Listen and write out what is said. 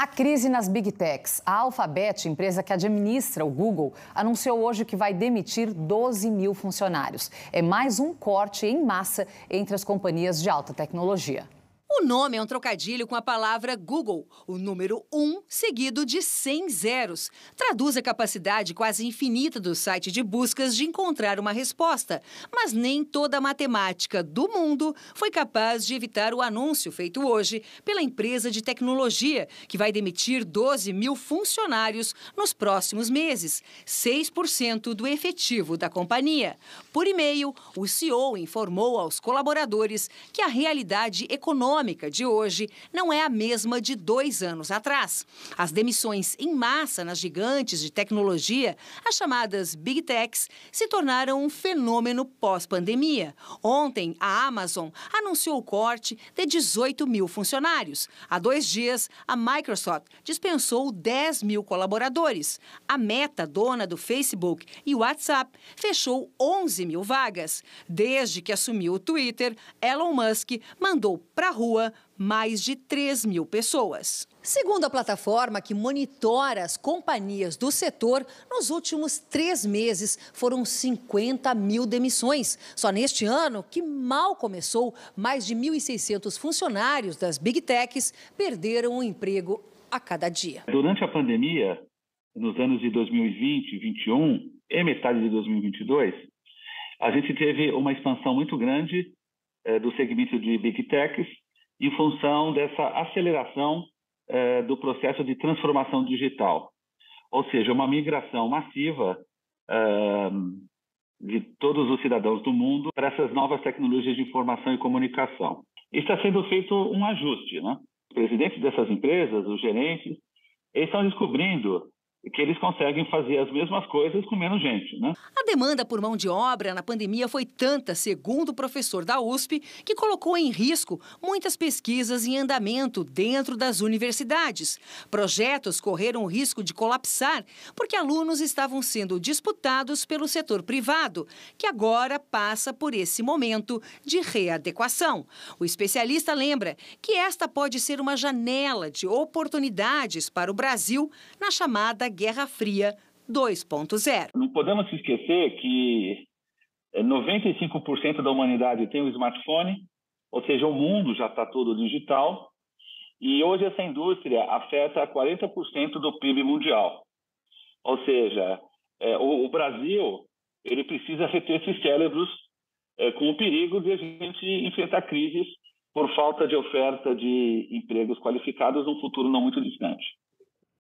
A crise nas Big Techs. A Alphabet, empresa que administra o Google, anunciou hoje que vai demitir 12 mil funcionários. É mais um corte em massa entre as companhias de alta tecnologia. O nome é um trocadilho com a palavra Google, o número 1 um, seguido de 100 zeros. Traduz a capacidade quase infinita do site de buscas de encontrar uma resposta, mas nem toda a matemática do mundo foi capaz de evitar o anúncio feito hoje pela empresa de tecnologia, que vai demitir 12 mil funcionários nos próximos meses, 6% do efetivo da companhia. Por e-mail, o CEO informou aos colaboradores que a realidade econômica econômica de hoje não é a mesma de dois anos atrás. As demissões em massa nas gigantes de tecnologia, as chamadas Big Techs, se tornaram um fenômeno pós-pandemia. Ontem, a Amazon anunciou o corte de 18 mil funcionários. Há dois dias, a Microsoft dispensou 10 mil colaboradores. A Meta, dona do Facebook e WhatsApp, fechou 11 mil vagas. Desde que assumiu o Twitter, Elon Musk mandou para a rua rua mais de 3 mil pessoas. Segundo a plataforma que monitora as companhias do setor, nos últimos três meses foram 50 mil demissões. Só neste ano, que mal começou, mais de 1.600 funcionários das Big Techs perderam o emprego a cada dia. Durante a pandemia, nos anos de 2020 2021 e metade de 2022, a gente teve uma expansão muito grande eh, do segmento de Big Techs em função dessa aceleração eh, do processo de transformação digital, ou seja, uma migração massiva eh, de todos os cidadãos do mundo para essas novas tecnologias de informação e comunicação. Está sendo feito um ajuste, né? presidentes dessas empresas, os gerentes, eles estão descobrindo que eles conseguem fazer as mesmas coisas com menos gente. Né? A demanda por mão de obra na pandemia foi tanta, segundo o professor da USP, que colocou em risco muitas pesquisas em andamento dentro das universidades. Projetos correram o risco de colapsar porque alunos estavam sendo disputados pelo setor privado, que agora passa por esse momento de readequação. O especialista lembra que esta pode ser uma janela de oportunidades para o Brasil na chamada Guerra Fria 2.0. Não podemos esquecer que 95% eh, da humanidade tem um smartphone, ou seja, o mundo já está todo digital, e hoje essa indústria afeta 40% do PIB mundial. Ou seja, é, o, o, Brasil ele precisa reter esses cérebros é, com o perigo de a gente enfrentar crises por falta de oferta de empregos qualificados num futuro não muito distante.